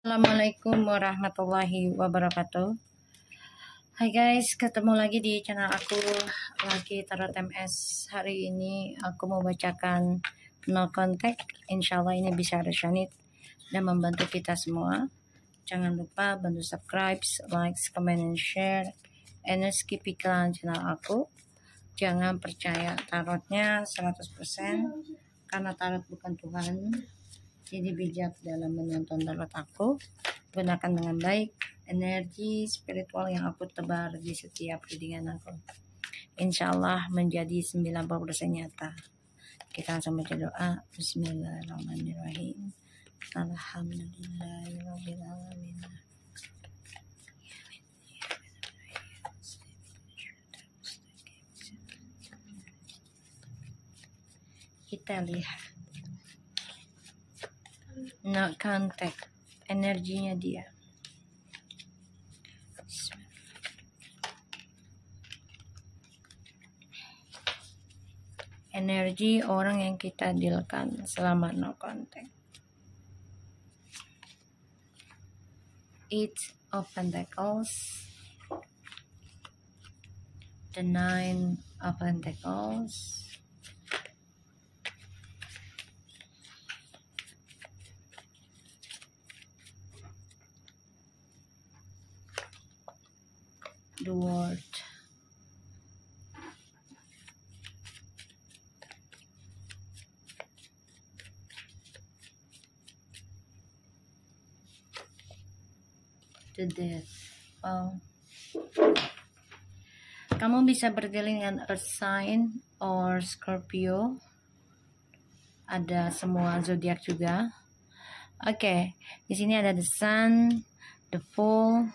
Assalamualaikum warahmatullahi wabarakatuh Hai guys, ketemu lagi di channel aku Lagi Tarot MS Hari ini aku mau bacakan No Contact Insya Allah ini bisa resonate Dan membantu kita semua Jangan lupa bantu subscribe, like, comment, and share And skip iklan channel aku Jangan percaya tarotnya 100% Karena tarot bukan Tuhan jadi bijak dalam menonton tarot aku. Gunakan dengan baik energi spiritual yang aku tebar di setiap readingan aku. Insya Allah menjadi 90% nyata. Kita langsung baca doa. Bismillahirrahmanirrahim. Alhamdulillahirrahmanirrahim. Kita lihat no contact energinya dia energi orang yang kita dealkan selama no contact it's of pentacles the nine of pentacles Edward. The death. Oh. Um, kamu bisa berdiri dengan Earth sign or Scorpio. Ada semua zodiak juga. Oke, okay. di sini ada the sun, the full,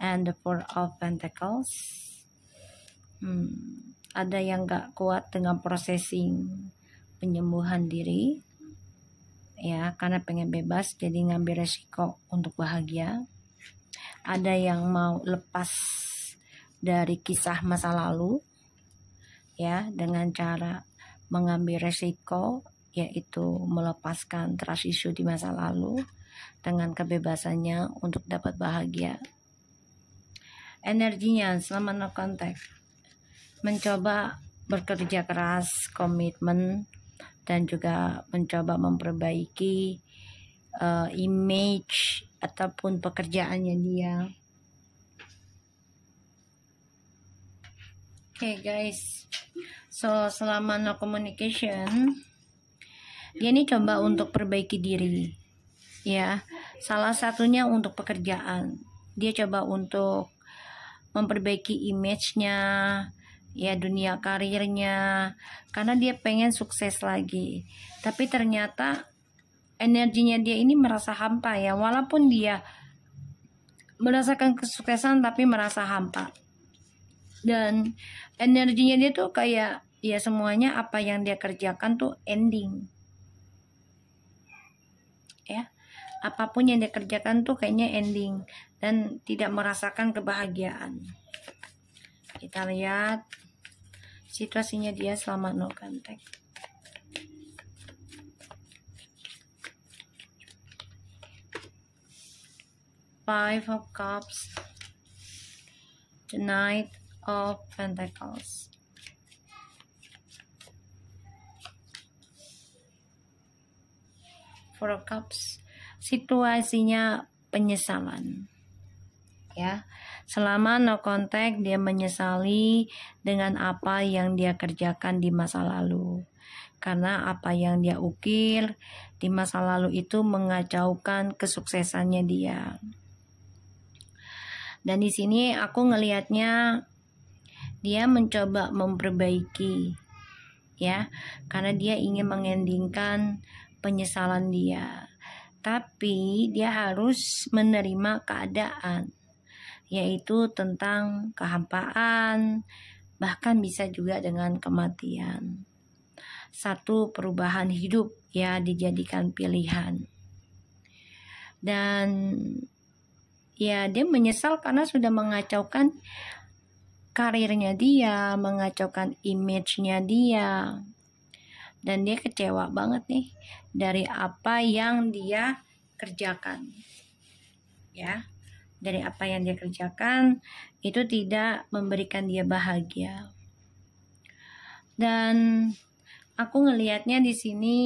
and the four of pentacles hmm, ada yang gak kuat dengan processing penyembuhan diri ya karena pengen bebas jadi ngambil resiko untuk bahagia ada yang mau lepas dari kisah masa lalu ya dengan cara mengambil resiko yaitu melepaskan trust issue di masa lalu dengan kebebasannya untuk dapat bahagia energinya selama no contact mencoba bekerja keras komitmen dan juga mencoba memperbaiki uh, image ataupun pekerjaannya dia oke okay, guys so selama no communication dia ini coba untuk perbaiki diri ya salah satunya untuk pekerjaan dia coba untuk memperbaiki image-nya, ya dunia karirnya, karena dia pengen sukses lagi. Tapi ternyata energinya dia ini merasa hampa ya, walaupun dia merasakan kesuksesan tapi merasa hampa. Dan energinya dia tuh kayak ya semuanya apa yang dia kerjakan tuh ending. Ya. Apapun yang dia kerjakan tuh kayaknya ending dan tidak merasakan kebahagiaan. Kita lihat situasinya dia selama no contact. Five of Cups, the Knight of Pentacles. Four of Cups, situasinya penyesalan ya. Selama no contact, dia menyesali dengan apa yang dia kerjakan di masa lalu. Karena apa yang dia ukir di masa lalu itu mengacaukan kesuksesannya dia. Dan di sini aku ngelihatnya dia mencoba memperbaiki ya, karena dia ingin mengendingkan penyesalan dia tapi dia harus menerima keadaan yaitu tentang kehampaan, bahkan bisa juga dengan kematian. Satu perubahan hidup ya dijadikan pilihan. Dan ya dia menyesal karena sudah mengacaukan karirnya dia, mengacaukan image-nya dia. Dan dia kecewa banget nih dari apa yang dia kerjakan. Ya dari apa yang dia kerjakan itu tidak memberikan dia bahagia. Dan aku ngelihatnya di sini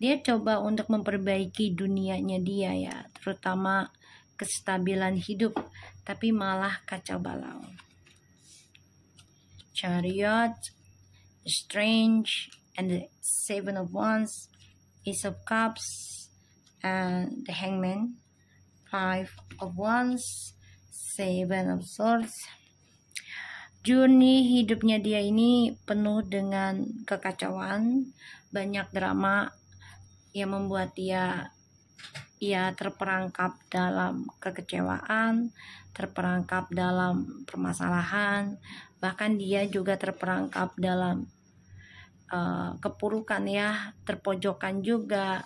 dia coba untuk memperbaiki dunianya dia ya, terutama kestabilan hidup, tapi malah kacau balau. Chariot, Strange, and the Seven of Wands, Ace of Cups, and the hangman, five of wands, seven of swords. Journey hidupnya dia ini penuh dengan kekacauan, banyak drama yang membuat dia ia terperangkap dalam kekecewaan, terperangkap dalam permasalahan, bahkan dia juga terperangkap dalam uh, kepurukan ya, terpojokan juga,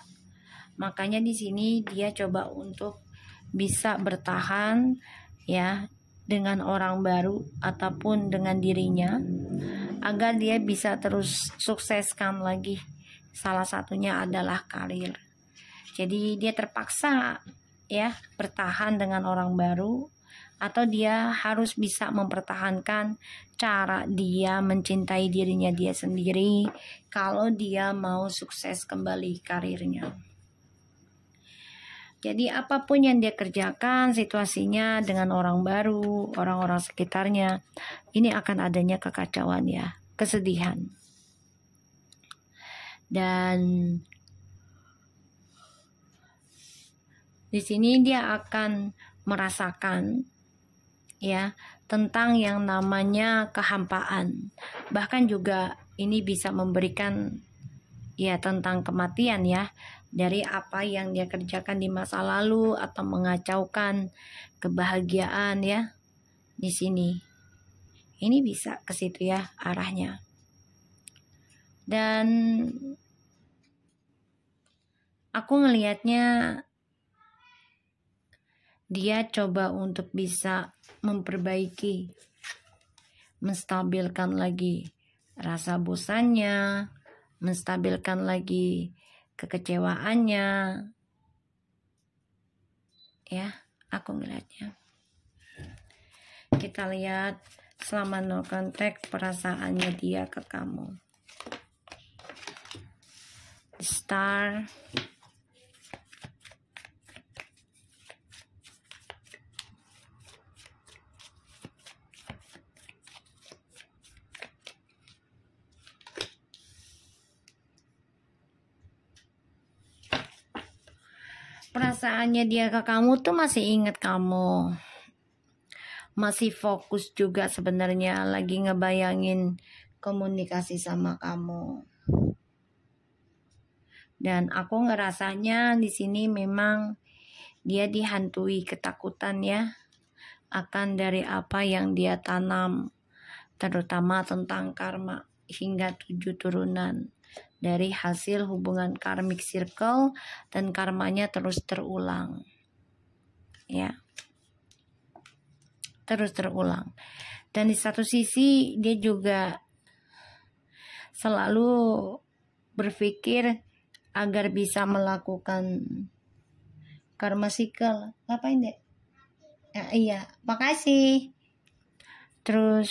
Makanya di sini dia coba untuk bisa bertahan ya dengan orang baru ataupun dengan dirinya agar dia bisa terus sukseskan lagi. Salah satunya adalah karir. Jadi dia terpaksa ya bertahan dengan orang baru atau dia harus bisa mempertahankan cara dia mencintai dirinya dia sendiri kalau dia mau sukses kembali karirnya. Jadi apapun yang dia kerjakan, situasinya dengan orang baru, orang-orang sekitarnya, ini akan adanya kekacauan ya, kesedihan. Dan di sini dia akan merasakan ya tentang yang namanya kehampaan. Bahkan juga ini bisa memberikan ya tentang kematian ya dari apa yang dia kerjakan di masa lalu atau mengacaukan kebahagiaan ya di sini. Ini bisa ke situ ya arahnya. Dan aku ngelihatnya dia coba untuk bisa memperbaiki, menstabilkan lagi rasa bosannya, menstabilkan lagi kekecewaannya. Ya, aku ngeliatnya Kita lihat selama no contact perasaannya dia ke kamu. star perasaannya dia ke kamu tuh masih ingat kamu masih fokus juga sebenarnya lagi ngebayangin komunikasi sama kamu dan aku ngerasanya di sini memang dia dihantui ketakutan ya akan dari apa yang dia tanam terutama tentang karma hingga tujuh turunan dari hasil hubungan karmic circle dan karmanya terus terulang. Ya. Terus terulang. Dan di satu sisi dia juga selalu berpikir agar bisa melakukan karma circle. Ngapain deh? Ya, iya, makasih. Terus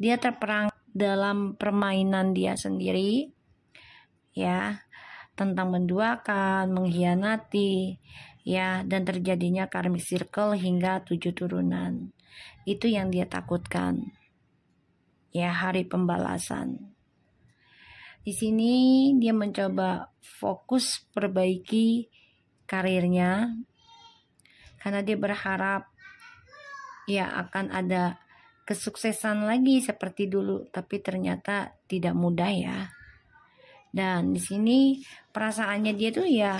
dia terperang dalam permainan dia sendiri ya tentang menduakan, mengkhianati, ya, dan terjadinya karmic circle hingga tujuh turunan. Itu yang dia takutkan. Ya, hari pembalasan. Di sini dia mencoba fokus perbaiki karirnya karena dia berharap ya akan ada kesuksesan lagi seperti dulu, tapi ternyata tidak mudah ya. Dan di sini perasaannya dia tuh ya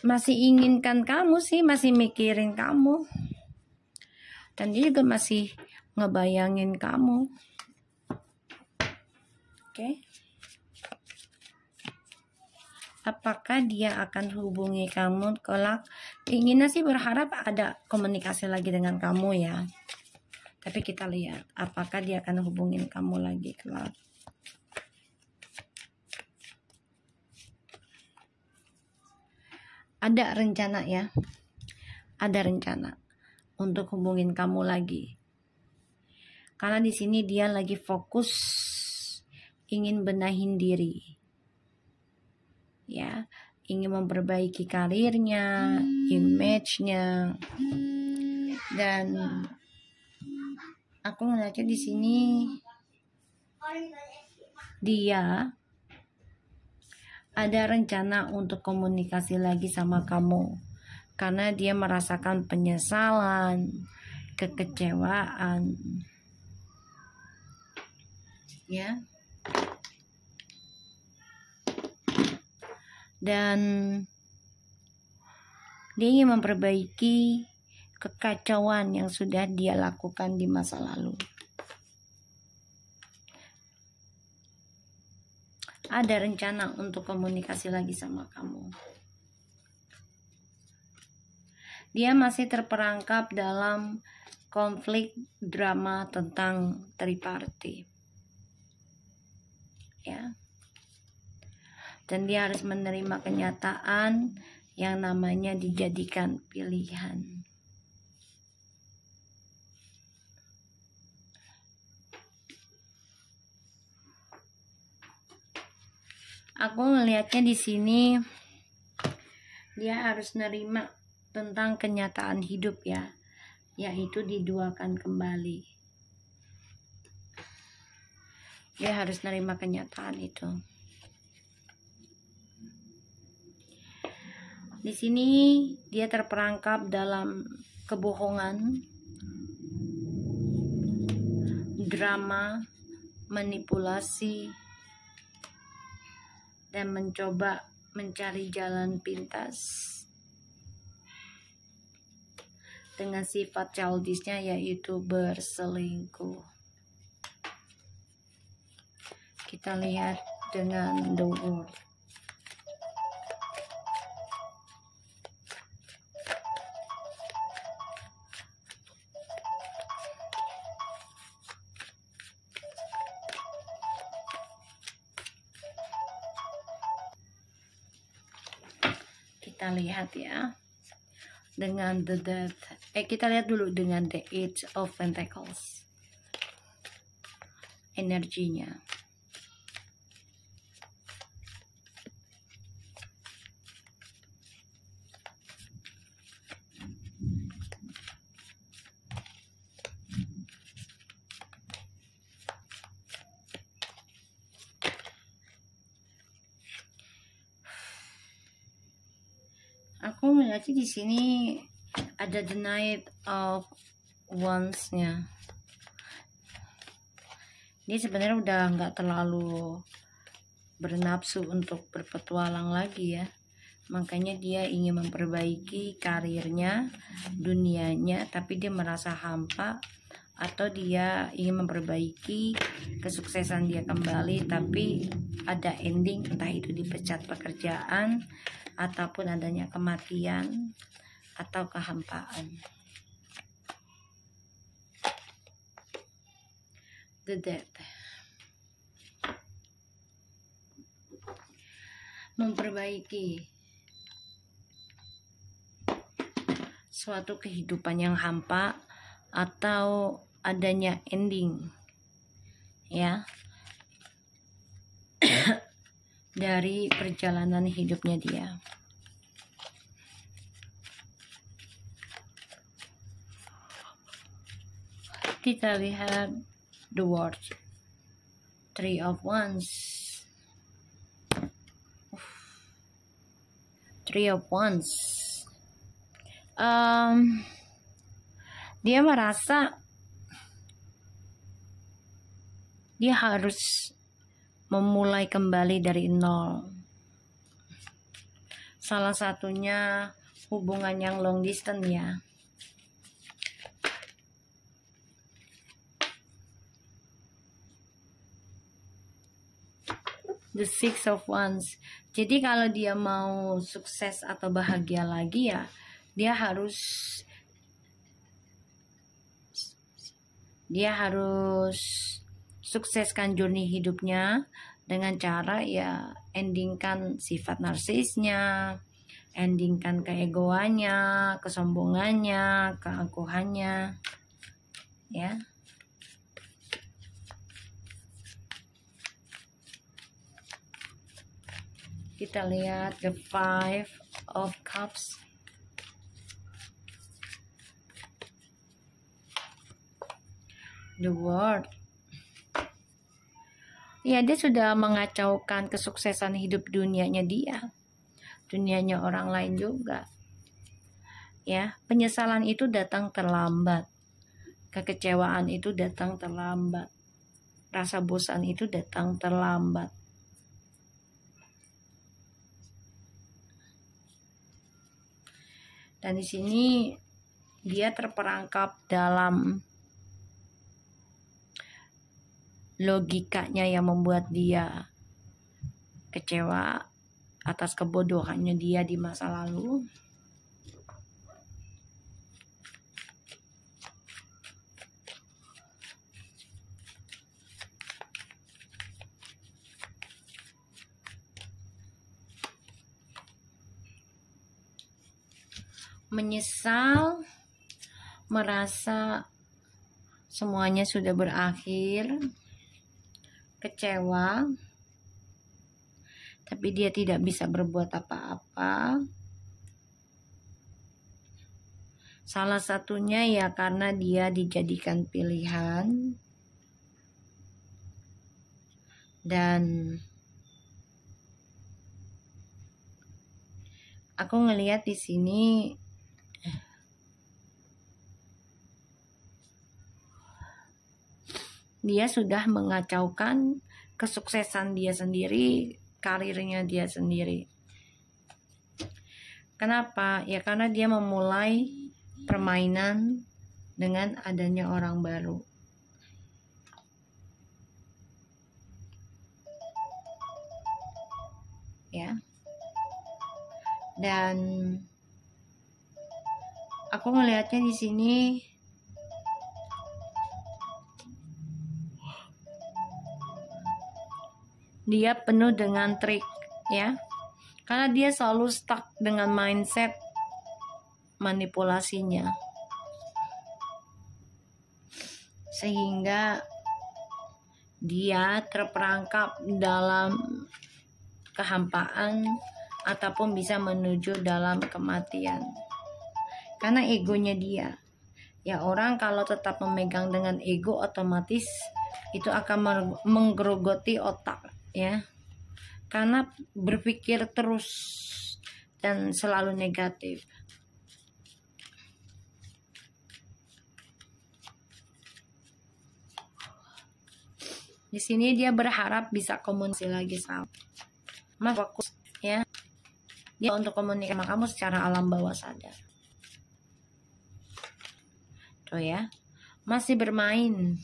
masih inginkan kamu sih, masih mikirin kamu. Dan dia juga masih ngebayangin kamu. Oke. Okay. Apakah dia akan hubungi kamu kelak? Inginnya sih berharap ada komunikasi lagi dengan kamu ya. Tapi kita lihat apakah dia akan hubungin kamu lagi kelak. ada rencana ya ada rencana untuk hubungin kamu lagi karena di sini dia lagi fokus ingin benahin diri ya ingin memperbaiki karirnya image-nya dan aku ngeliatnya di sini dia ada rencana untuk komunikasi lagi sama kamu karena dia merasakan penyesalan, kekecewaan. Ya. Dan dia ingin memperbaiki kekacauan yang sudah dia lakukan di masa lalu. ada rencana untuk komunikasi lagi sama kamu. Dia masih terperangkap dalam konflik drama tentang triparti, Ya. Dan dia harus menerima kenyataan yang namanya dijadikan pilihan. aku ngelihatnya di sini dia harus nerima tentang kenyataan hidup ya yaitu diduakan kembali dia harus nerima kenyataan itu di sini dia terperangkap dalam kebohongan drama manipulasi dan mencoba mencari jalan pintas dengan sifat childishnya yaitu berselingkuh. Kita lihat dengan the world kita lihat ya dengan the death eh kita lihat dulu dengan the age of pentacles energinya tapi di sini ada the night of once nya Dia sebenarnya udah nggak terlalu bernafsu untuk berpetualang lagi ya. Makanya dia ingin memperbaiki karirnya, dunianya, tapi dia merasa hampa atau dia ingin memperbaiki kesuksesan dia kembali tapi ada ending entah itu dipecat pekerjaan ataupun adanya kematian atau kehampaan the death memperbaiki suatu kehidupan yang hampa atau adanya ending ya dari perjalanan hidupnya dia. Kita lihat the world three of ones Three of ones Um, dia merasa dia harus memulai kembali dari nol. Salah satunya hubungan yang long distance ya. The Six of ones Jadi kalau dia mau sukses atau bahagia lagi ya, dia harus dia harus sukseskan journey hidupnya dengan cara ya endingkan sifat narsisnya, endingkan keegoannya, kesombongannya, keangkuhannya. Ya. Kita lihat the five of cups. The world ya dia sudah mengacaukan kesuksesan hidup dunianya dia dunianya orang lain juga ya penyesalan itu datang terlambat kekecewaan itu datang terlambat rasa bosan itu datang terlambat dan di sini dia terperangkap dalam logikanya yang membuat dia kecewa atas kebodohannya dia di masa lalu. menyesal, merasa semuanya sudah berakhir, kecewa, tapi dia tidak bisa berbuat apa-apa. Salah satunya ya karena dia dijadikan pilihan dan aku ngelihat di sini dia sudah mengacaukan kesuksesan dia sendiri, karirnya dia sendiri. Kenapa? Ya karena dia memulai permainan dengan adanya orang baru. Ya. Dan aku melihatnya di sini dia penuh dengan trik ya karena dia selalu stuck dengan mindset manipulasinya sehingga dia terperangkap dalam kehampaan ataupun bisa menuju dalam kematian karena egonya dia ya orang kalau tetap memegang dengan ego otomatis itu akan menggerogoti otak ya karena berpikir terus dan selalu negatif di sini dia berharap bisa komunikasi lagi sama mas fokus ya dia untuk komunikasi sama kamu secara alam bawah sadar tuh ya masih bermain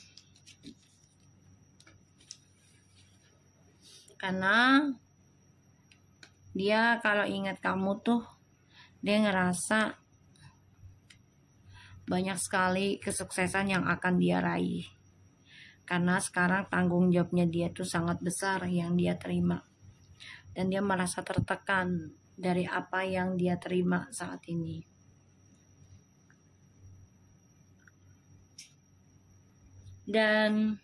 karena dia kalau ingat kamu tuh dia ngerasa banyak sekali kesuksesan yang akan dia raih karena sekarang tanggung jawabnya dia tuh sangat besar yang dia terima dan dia merasa tertekan dari apa yang dia terima saat ini dan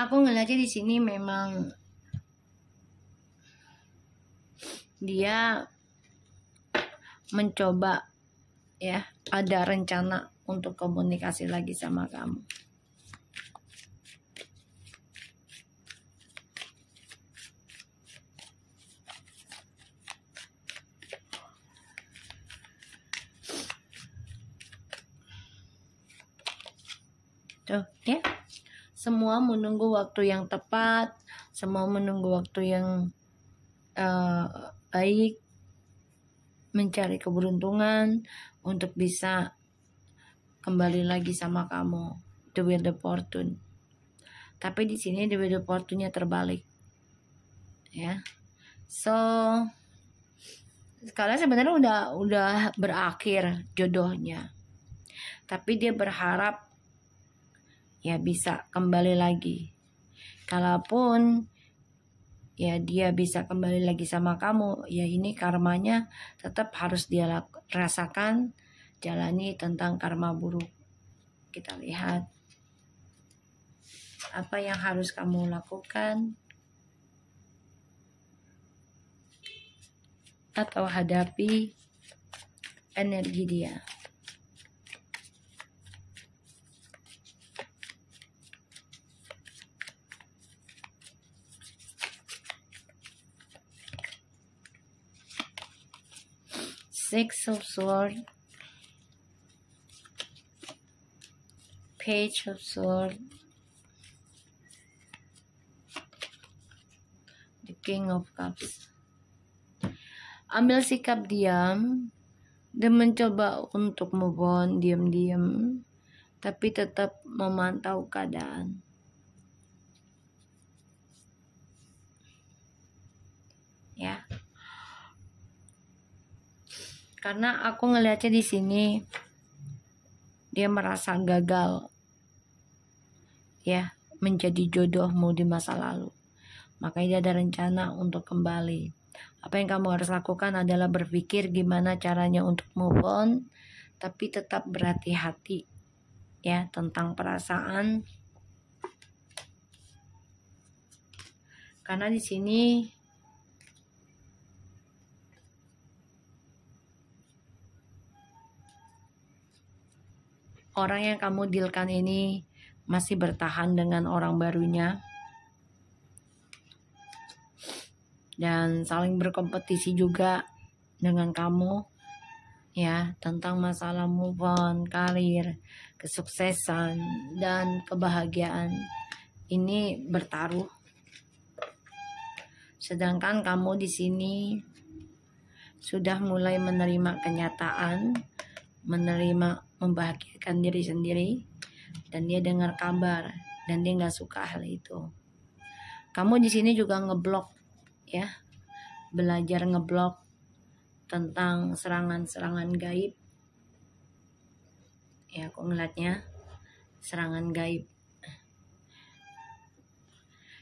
aku ngeliatnya di sini memang dia mencoba ya ada rencana untuk komunikasi lagi sama kamu. Tuh, ya. Semua menunggu waktu yang tepat, semua menunggu waktu yang uh, baik, mencari keberuntungan untuk bisa kembali lagi sama kamu. The way the Fortune. Tapi di sini The way the Fortune-nya terbalik. Ya. So sekarang sebenarnya udah udah berakhir jodohnya. Tapi dia berharap ya bisa kembali lagi. Kalaupun ya dia bisa kembali lagi sama kamu, ya ini karmanya tetap harus dia rasakan, jalani tentang karma buruk. Kita lihat apa yang harus kamu lakukan atau hadapi energi dia. six of sword page of sword the king of cups ambil sikap diam dan mencoba untuk move on diam-diam tapi tetap memantau keadaan karena aku ngelihatnya di sini dia merasa gagal ya menjadi jodohmu di masa lalu makanya dia ada rencana untuk kembali apa yang kamu harus lakukan adalah berpikir gimana caranya untuk move on tapi tetap berhati-hati ya tentang perasaan karena di sini orang yang kamu dealkan ini masih bertahan dengan orang barunya dan saling berkompetisi juga dengan kamu ya tentang masalah move on, karir, kesuksesan dan kebahagiaan ini bertaruh. Sedangkan kamu di sini sudah mulai menerima kenyataan, menerima membahagiakan diri sendiri dan dia dengar kabar dan dia nggak suka hal itu kamu di sini juga ngeblok ya belajar ngeblok tentang serangan-serangan gaib ya aku ngeliatnya serangan gaib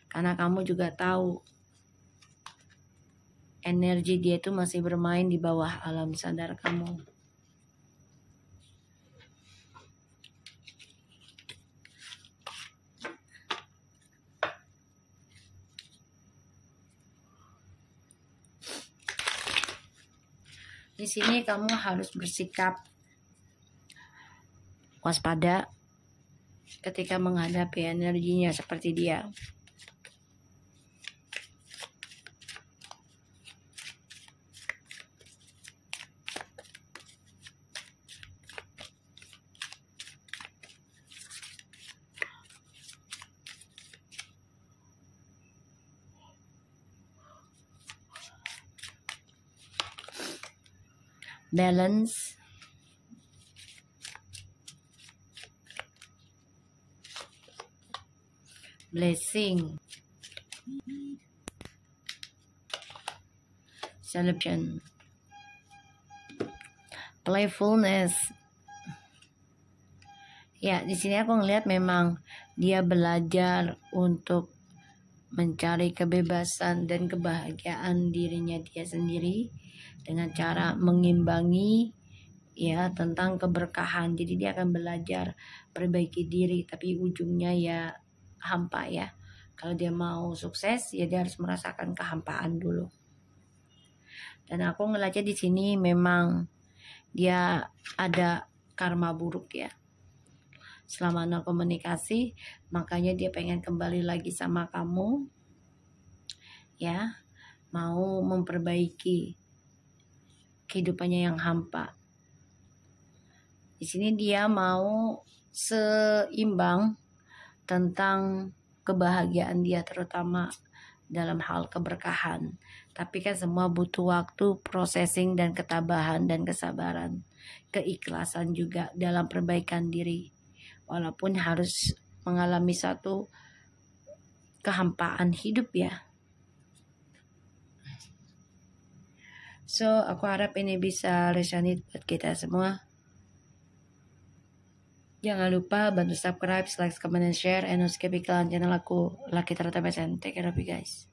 karena kamu juga tahu energi dia itu masih bermain di bawah alam sadar kamu. Di sini kamu harus bersikap waspada ketika menghadapi energinya seperti dia. balance blessing celebration playfulness ya di sini aku ngeliat memang dia belajar untuk mencari kebebasan dan kebahagiaan dirinya dia sendiri dengan cara mengimbangi ya tentang keberkahan. Jadi dia akan belajar perbaiki diri tapi ujungnya ya hampa ya. Kalau dia mau sukses ya dia harus merasakan kehampaan dulu. Dan aku ngelacak di sini memang dia ada karma buruk ya. Selama no komunikasi, makanya dia pengen kembali lagi sama kamu. Ya, mau memperbaiki kehidupannya yang hampa. Di sini dia mau seimbang tentang kebahagiaan dia terutama dalam hal keberkahan. Tapi kan semua butuh waktu, processing dan ketabahan dan kesabaran, keikhlasan juga dalam perbaikan diri. Walaupun harus mengalami satu kehampaan hidup ya. So, aku harap ini bisa resonate buat kita semua. Jangan lupa bantu subscribe, like, comment, dan share. And don't skip iklan channel aku, Lucky Tertebesen. Take care of you guys.